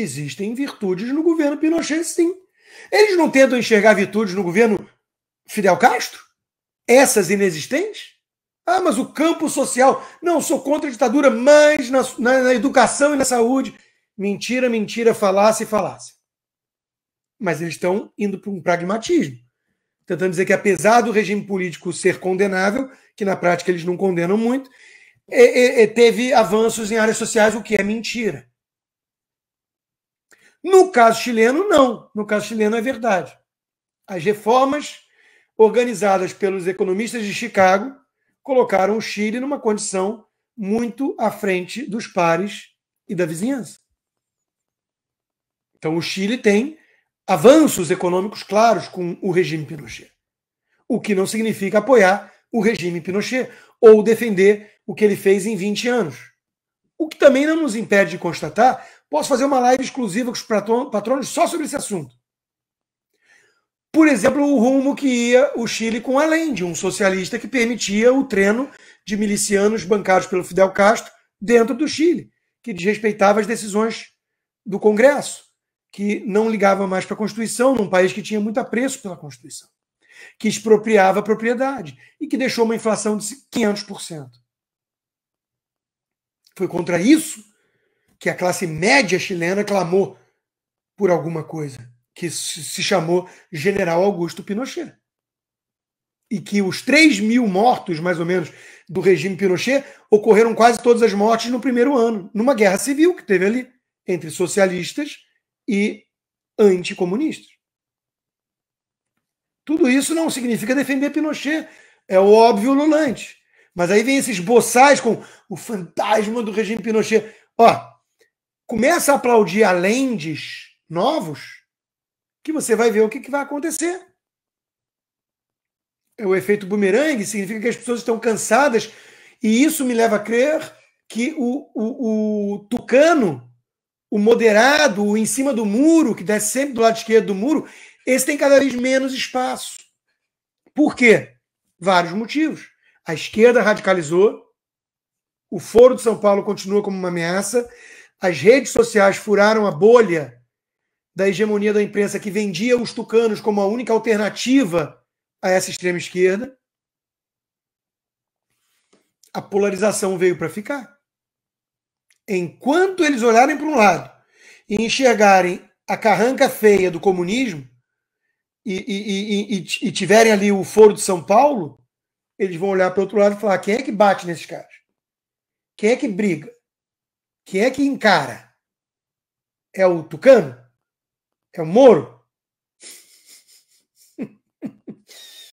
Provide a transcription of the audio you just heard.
existem virtudes no governo Pinochet, sim. Eles não tentam enxergar virtudes no governo Fidel Castro? Essas inexistentes? Ah, mas o campo social. Não, sou contra a ditadura, mas na, na, na educação e na saúde. Mentira, mentira, falasse e falasse. Mas eles estão indo para um pragmatismo. Tentando dizer que, apesar do regime político ser condenável, que na prática eles não condenam muito, é, é, é teve avanços em áreas sociais, o que é mentira. No caso chileno, não. No caso chileno, é verdade. As reformas organizadas pelos economistas de Chicago colocaram o Chile numa condição muito à frente dos pares e da vizinhança. Então, o Chile tem avanços econômicos claros com o regime Pinochet, o que não significa apoiar o regime Pinochet ou defender o que ele fez em 20 anos. O que também não nos impede de constatar, posso fazer uma live exclusiva com os patronos só sobre esse assunto. Por exemplo, o rumo que ia o Chile com além de um socialista que permitia o treino de milicianos bancados pelo Fidel Castro dentro do Chile, que desrespeitava as decisões do Congresso, que não ligava mais para a Constituição, num país que tinha muito apreço pela Constituição, que expropriava a propriedade e que deixou uma inflação de 500%. Foi contra isso que a classe média chilena clamou por alguma coisa que se chamou General Augusto Pinochet. E que os 3 mil mortos, mais ou menos, do regime Pinochet ocorreram quase todas as mortes no primeiro ano, numa guerra civil que teve ali entre socialistas e anticomunistas. Tudo isso não significa defender Pinochet, é o óbvio Lulante. Mas aí vem esses boçais com o fantasma do regime Pinochet. Ó, começa a aplaudir alendes novos, que você vai ver o que, que vai acontecer. É o efeito bumerangue significa que as pessoas estão cansadas, e isso me leva a crer que o, o, o tucano, o moderado, o em cima do muro, que desce sempre do lado esquerdo do muro, esse tem cada vez menos espaço. Por quê? Vários motivos. A esquerda radicalizou, o Foro de São Paulo continua como uma ameaça, as redes sociais furaram a bolha da hegemonia da imprensa que vendia os tucanos como a única alternativa a essa extrema esquerda. A polarização veio para ficar. Enquanto eles olharem para um lado e enxergarem a carranca feia do comunismo e, e, e, e, tiverem ali o Foro de São Paulo, eles vão olhar para o outro lado e falar: quem é que bate nesses caras? Quem é que briga? Quem é que encara? É o Tucano? É o Moro?